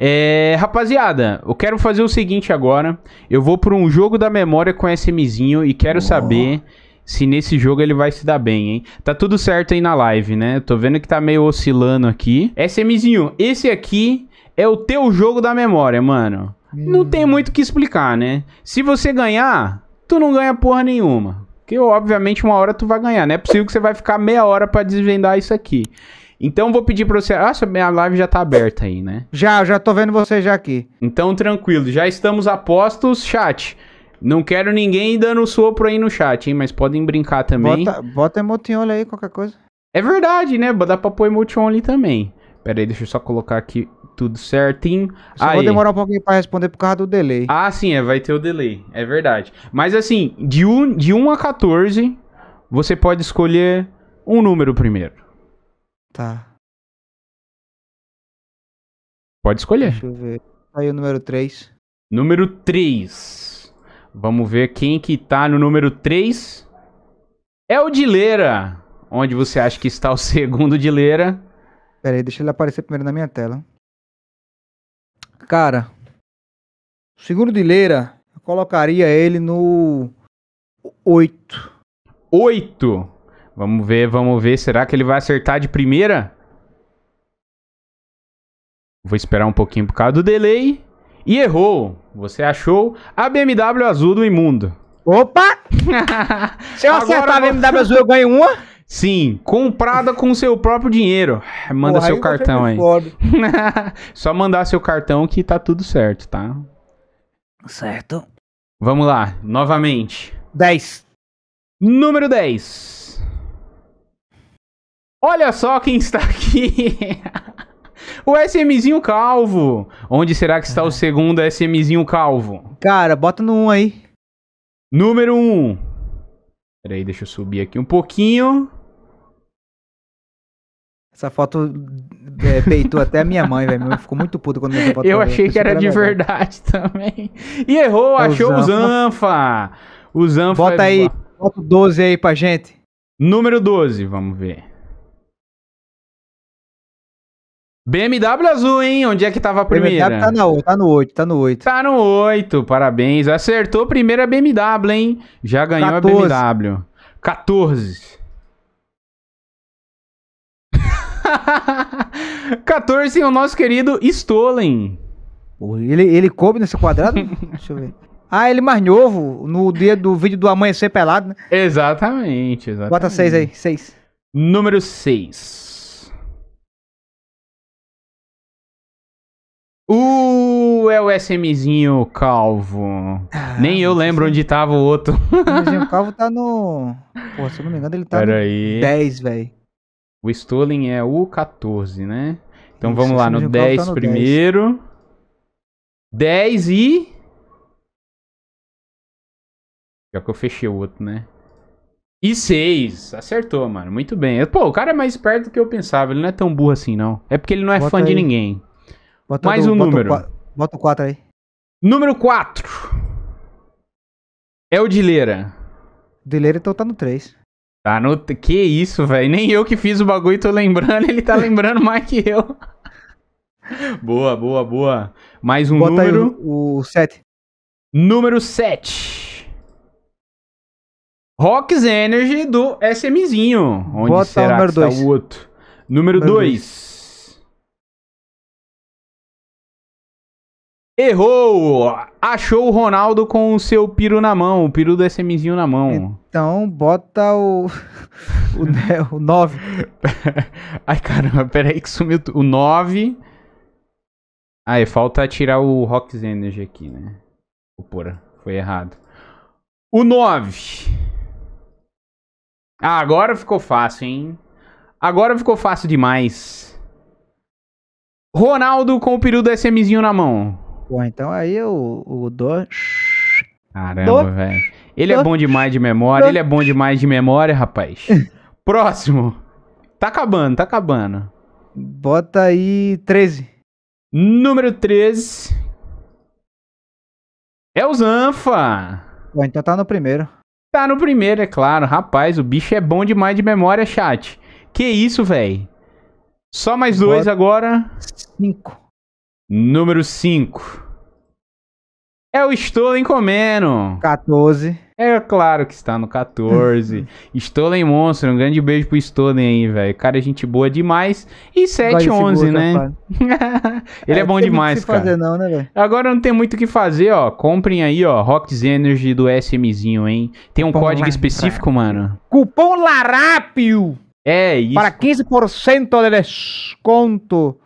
É, rapaziada, eu quero fazer o seguinte agora. Eu vou por um jogo da memória com SMzinho e quero oh. saber se nesse jogo ele vai se dar bem, hein? Tá tudo certo aí na live, né? Tô vendo que tá meio oscilando aqui. SMzinho, esse aqui é o teu jogo da memória, mano. Hum. Não tem hum. muito o que explicar, né? Se você ganhar, tu não ganha porra nenhuma. Porque, obviamente, uma hora tu vai ganhar. Não é possível que você vai ficar meia hora para desvendar isso aqui. Então vou pedir para você. Ah, minha live já tá aberta aí, né? Já, já tô vendo você já aqui. Então tranquilo, já estamos apostos, chat. Não quero ninguém dando sopro aí no chat, hein? Mas podem brincar também. Bota, bota emotiole aí, qualquer coisa. É verdade, né? Dá pra pôr emotion ali também. Pera aí, deixa eu só colocar aqui tudo certinho. Só vou demorar um pouquinho pra responder por causa do delay. Ah, sim, é, vai ter o delay. É verdade. Mas assim, de 1, um, de um a 14, você pode escolher um número primeiro. Tá. Pode escolher. Deixa eu ver. Aí o número 3. Número 3. Vamos ver quem que tá no número 3. É o Dileira. Onde você acha que está o segundo Dileira? Pera aí, deixa ele aparecer primeiro na minha tela. Cara, o segundo Dileira, eu colocaria ele no 8. 8? Vamos ver, vamos ver. Será que ele vai acertar de primeira? Vou esperar um pouquinho por causa do delay. E errou. Você achou a BMW azul do imundo. Opa! Se eu acertar a BMW azul, eu ganho uma? Sim, comprada com seu próprio dinheiro. Manda Porra, seu cartão aí. Só mandar seu cartão que tá tudo certo, tá? Certo. Vamos lá, novamente. 10. Número 10. Olha só quem está aqui. o SMzinho calvo. Onde será que está o é. segundo SMzinho calvo? Cara, bota no 1 um aí. Número 1. Um. Peraí, deixa eu subir aqui um pouquinho. Essa foto é, peitou até minha mãe, velho. Ficou muito puto quando eu foto. Eu achei que era de legal. verdade também. E errou, é achou o Zanfa. O Zanfa. Bota é aí, bota o 12 aí pra gente. Número 12, vamos ver. BMW azul, hein? Onde é que tava a primeira? BMW tá, na, tá no 8, tá no 8. Tá no 8, parabéns. Acertou a primeira BMW, hein? Já ganhou 14. a BMW. 14. 14 é o nosso querido Stolen. Ele, ele coube nesse quadrado? Deixa eu ver. Ah, ele mais novo, no dia do vídeo do Amanhecer Pelado, né? Exatamente, exatamente. Bota 6 aí, 6. Número 6. Uh, é o SMzinho calvo. Ah, Nem eu lembro onde tava o outro. O calvo tá no. Pô, se eu não me engano, ele tá Pera no aí. 10, velho. O Stolen é o 14, né? Então Isso, vamos lá, no 10 tá no primeiro. 10. 10 e. Pior é que eu fechei o outro, né? E 6. Acertou, mano. Muito bem. Pô, o cara é mais esperto do que eu pensava. Ele não é tão burro assim, não. É porque ele não é Bota fã aí. de ninguém. Bota Mais do, um bota número. O bota o 4 aí. Número 4. É o Dileira. Leira. De então tá no 3. Tá no. Que isso, velho? Nem eu que fiz o bagulho tô lembrando, ele tá lembrando mais que eu. boa, boa, boa. Mais um bota número. o 7. Número 7. Rocks Energy do SMzinho. Onde Bota será o número 2. Número 2. Errou! Achou o Ronaldo com o seu piro na mão, o piro do SMzinho na mão. Então, bota o. O 9. Né, Ai, caramba, peraí que sumiu o 9. Aí, falta tirar o Rock's Energy aqui, né? Opora, foi errado. O 9. Ah, agora ficou fácil, hein? Agora ficou fácil demais. Ronaldo com o peru do SMzinho na mão. Pô, então aí o, o do... Caramba, velho. Ele do... é bom demais de memória, do... ele é bom demais de memória, rapaz. Próximo. Tá acabando, tá acabando. Bota aí 13. Número 13. É o Zanfa. Pô, então tá no primeiro. Tá no primeiro, é claro. Rapaz, o bicho é bom demais de memória, chat. Que isso, velho? Só mais dois Bota agora. Cinco. Número 5. É o Stolen comendo. 14. É claro que está no 14. Stolen Monstro, um grande beijo pro Stolen aí, velho. Cara, é gente boa demais. E 711, né? Ele é, é bom demais, cara. Fazer, não, né, Agora não tem muito o que fazer, ó. Comprem aí, ó, Rocks Energy do SMzinho, hein? Tem um Cupom código específico, mano. Cupom LARÁPIO. É isso. Para 15% de desconto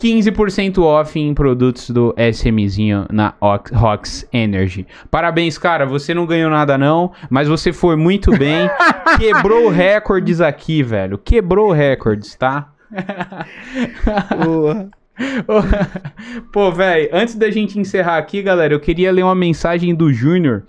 15% off em produtos do SMzinho na Rox Energy. Parabéns, cara. Você não ganhou nada, não, mas você foi muito bem. Quebrou recordes aqui, velho. Quebrou recordes, tá? Boa. Pô, velho, antes da gente encerrar aqui, galera, eu queria ler uma mensagem do Júnior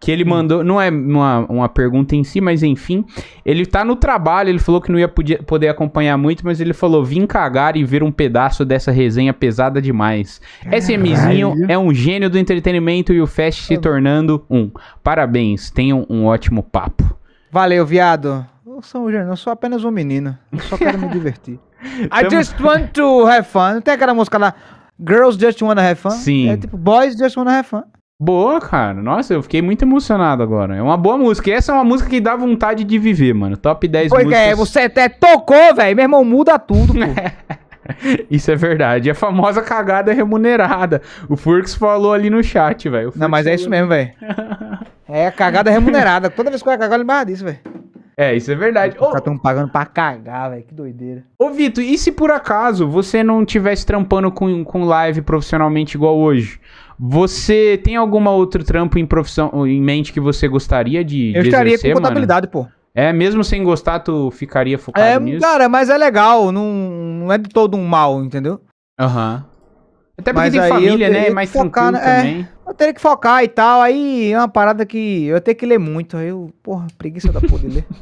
que ele mandou, não é uma, uma pergunta em si, mas enfim, ele tá no trabalho, ele falou que não ia podia, poder acompanhar muito, mas ele falou, vim cagar e ver um pedaço dessa resenha pesada demais. SMzinho é um gênio do entretenimento e o Fast se tornando um. Parabéns, tenham um ótimo papo. Valeu, viado. Eu sou eu sou apenas um menino, eu só quero me divertir. I just want to have fun. Não tem aquela música lá, Girls Just Wanna Have Fun? Sim. É tipo, Boys Just Wanna Have Fun. Boa, cara. Nossa, eu fiquei muito emocionado agora. É uma boa música. E essa é uma música que dá vontade de viver, mano. Top 10 pois músicas. Pois é, você até tocou, velho. Meu irmão, muda tudo, Isso é verdade. É a famosa cagada remunerada. O Furks falou ali no chat, velho. Não, mas é falou... é isso mesmo, velho. é a cagada remunerada. Toda vez que eu ia cagar, ele barra disso, velho. É, isso é verdade. Os caras estão pagando pra cagar, velho. Que doideira. Ô, Vitor, e se por acaso você não estivesse trampando com, com live profissionalmente igual hoje? Você tem alguma outro trampo em profissão em mente que você gostaria de Eu estaria com contabilidade, mano? pô. É, mesmo sem gostar, tu ficaria focado é, nisso? Cara, mas é legal. Não, não é de todo um mal, entendeu? Aham. Uhum. Até porque mas tem família, né? É mais focar, tranquilo né? também. É... Eu teria que focar e tal. Aí é uma parada que eu tenho que ler muito. Aí eu, porra, preguiça da porra de ler.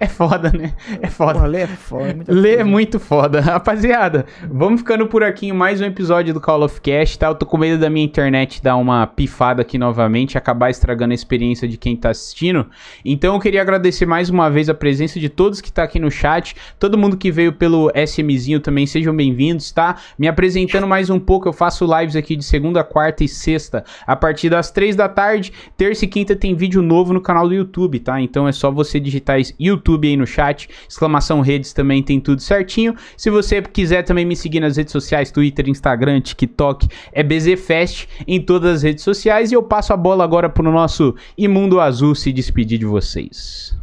É foda, né? É foda. Porra, ler é foda. É ler é muito foda. Rapaziada, vamos ficando por aqui em mais um episódio do Call of Cash, tá? Eu tô com medo da minha internet dar uma pifada aqui novamente, acabar estragando a experiência de quem tá assistindo. Então eu queria agradecer mais uma vez a presença de todos que tá aqui no chat. Todo mundo que veio pelo SMzinho também, sejam bem-vindos, tá? Me apresentando mais um pouco, eu faço lives aqui de segunda, quarta e sexta. A a partir das 3 da tarde. Terça e quinta tem vídeo novo no canal do YouTube, tá? Então é só você digitar YouTube aí no chat, exclamação redes também tem tudo certinho. Se você quiser também me seguir nas redes sociais, Twitter, Instagram, TikTok, é BZFest em todas as redes sociais. E eu passo a bola agora pro nosso Imundo Azul se despedir de vocês.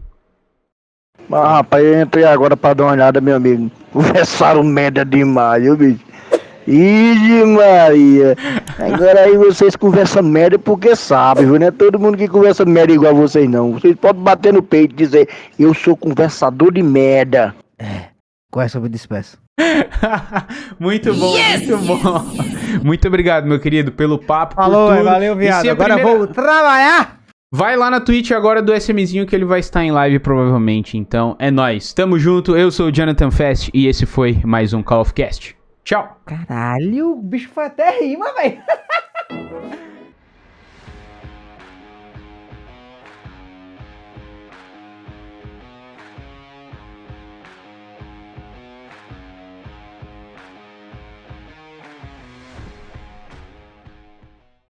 Ah, rapaz, eu entrei agora pra dar uma olhada, meu amigo. Conversaram merda demais, viu, bicho? Ixi Maria, agora aí vocês conversam merda porque sabem, viu? Não é todo mundo que conversa merda igual vocês não. Vocês podem bater no peito e dizer, eu sou conversador de merda. É, com essa eu me despeço. muito bom, yes, muito bom. Muito obrigado, meu querido, pelo papo. Falou, é, valeu, viado. Agora primeira... vou trabalhar. Vai lá na Twitch agora do SMzinho que ele vai estar em live provavelmente. Então é nós. Tamo junto. Eu sou o Jonathan Fest e esse foi mais um Call of Cast. Tchau. Caralho, o bicho foi até rima, velho.